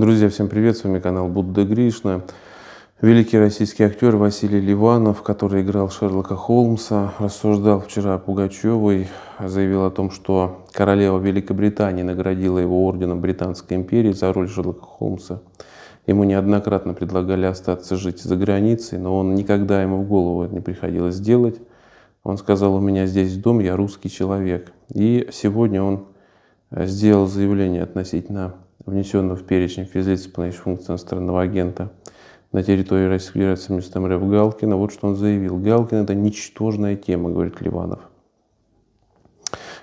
Друзья, всем привет, с вами канал Будда Гришна. Великий российский актер Василий Ливанов, который играл Шерлока Холмса, рассуждал вчера о Пугачевой, заявил о том, что королева Великобритании наградила его орденом Британской империи за роль Шерлока Холмса. Ему неоднократно предлагали остаться жить за границей, но он никогда ему в голову это не приходилось делать. Он сказал, у меня здесь дом, я русский человек. И сегодня он сделал заявление относительно внесенных в перечень физлиц, исполняющих функции иностранного агента на территории Российской Федерации вместо МРФ Галкина. Вот что он заявил. Галкин – это ничтожная тема, говорит Ливанов.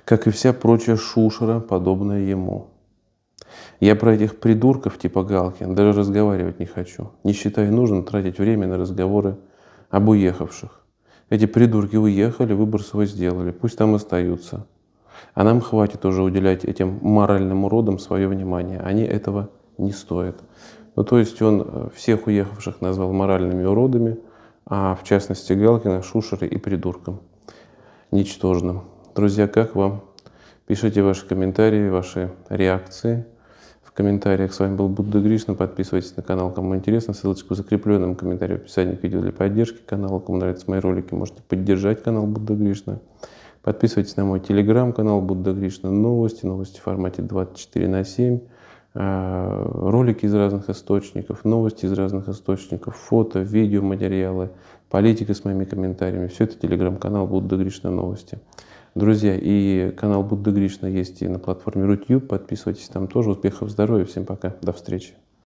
Как и вся прочая шушера, подобная ему. Я про этих придурков типа Галкина даже разговаривать не хочу. Не считаю нужным тратить время на разговоры об уехавших. Эти придурки уехали, выбор свой сделали. Пусть там остаются. А нам хватит уже уделять этим моральным уродам свое внимание. Они этого не стоят. Ну, то есть он э, всех уехавших назвал моральными уродами, а в частности Галкина, Шушера и придурком. Ничтожным. Друзья, как вам? Пишите ваши комментарии, ваши реакции в комментариях. С вами был Будда Гришна. Подписывайтесь на канал, кому интересно. Ссылочку в закрепленном комментарии в описании к видео для поддержки канала. Кому нравятся мои ролики, можете поддержать канал Будда Гришна. Подписывайтесь на мой телеграм-канал Будда Гришна Новости, новости в формате 24 на 7, а, ролики из разных источников, новости из разных источников, фото, видео материалы, политика с моими комментариями. Все это телеграм-канал Будда Гришна Новости. Друзья, и канал Будда Гришна есть и на платформе YouTube. Подписывайтесь там тоже. Успехов, здоровья. Всем пока. До встречи.